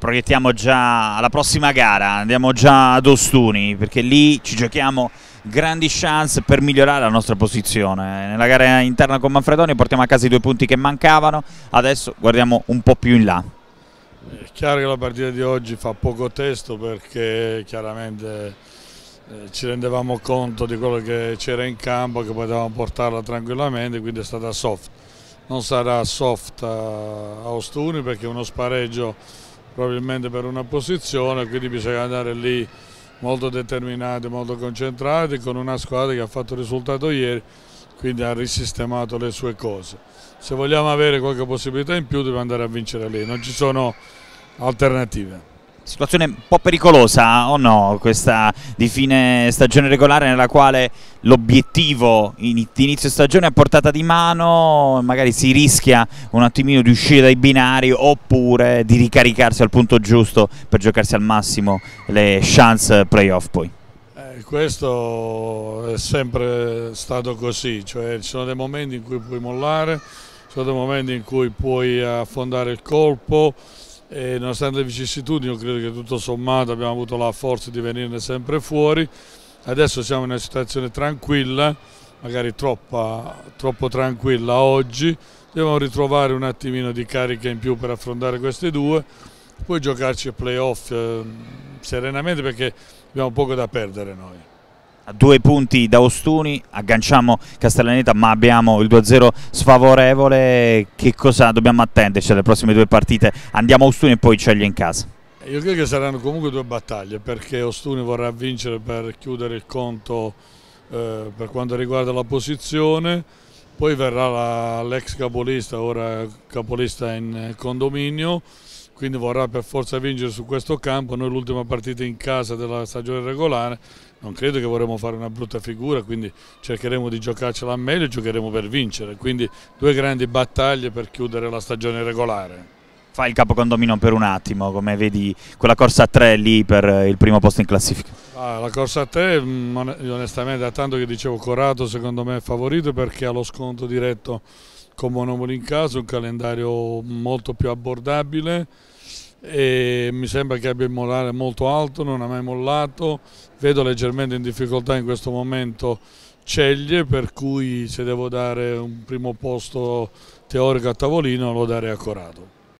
proiettiamo già alla prossima gara, andiamo già ad Ostuni perché lì ci giochiamo grandi chance per migliorare la nostra posizione. Nella gara interna con Manfredoni portiamo a casa i due punti che mancavano, adesso guardiamo un po' più in là. È chiaro che la partita di oggi fa poco testo perché chiaramente eh, ci rendevamo conto di quello che c'era in campo, che potevamo portarla tranquillamente, quindi è stata soft. Non sarà soft eh, a Ostuni perché uno spareggio probabilmente per una posizione, quindi bisogna andare lì molto determinati, molto concentrati, con una squadra che ha fatto risultato ieri, quindi ha risistemato le sue cose. Se vogliamo avere qualche possibilità in più dobbiamo andare a vincere lì, non ci sono alternative. Situazione un po' pericolosa o no questa di fine stagione regolare nella quale l'obiettivo di inizio stagione è a portata di mano, magari si rischia un attimino di uscire dai binari oppure di ricaricarsi al punto giusto per giocarsi al massimo le chance playoff poi. Eh, questo è sempre stato così, cioè ci sono dei momenti in cui puoi mollare, ci sono dei momenti in cui puoi affondare il colpo, e nonostante le vicissitudini io credo che tutto sommato abbiamo avuto la forza di venirne sempre fuori. Adesso siamo in una situazione tranquilla, magari troppa, troppo tranquilla oggi, dobbiamo ritrovare un attimino di carica in più per affrontare queste due, poi giocarci ai playoff eh, serenamente perché abbiamo poco da perdere noi due punti da Ostuni, agganciamo Castellaneta ma abbiamo il 2-0 sfavorevole, che cosa dobbiamo attenderci alle prossime due partite? Andiamo a Ostuni e poi Ceglie in casa. Io credo che saranno comunque due battaglie perché Ostuni vorrà vincere per chiudere il conto eh, per quanto riguarda la posizione, poi verrà l'ex capolista, ora capolista in eh, condominio quindi vorrà per forza vincere su questo campo. Noi l'ultima partita in casa della stagione regolare, non credo che vorremmo fare una brutta figura, quindi cercheremo di giocarcela meglio e giocheremo per vincere. Quindi due grandi battaglie per chiudere la stagione regolare. Fa il capocondomino per un attimo, come vedi quella corsa a 3 lì per eh, il primo posto in classifica? Ah, la corsa a 3, mm, onestamente, da tanto che dicevo Corato secondo me è favorito perché ha lo sconto diretto con Monopoli in casa, un calendario molto più abbordabile e mi sembra che abbia il morale molto alto, non ha mai mollato, vedo leggermente in difficoltà in questo momento Ceglie, per cui se devo dare un primo posto teorico a tavolino lo darei a Corato.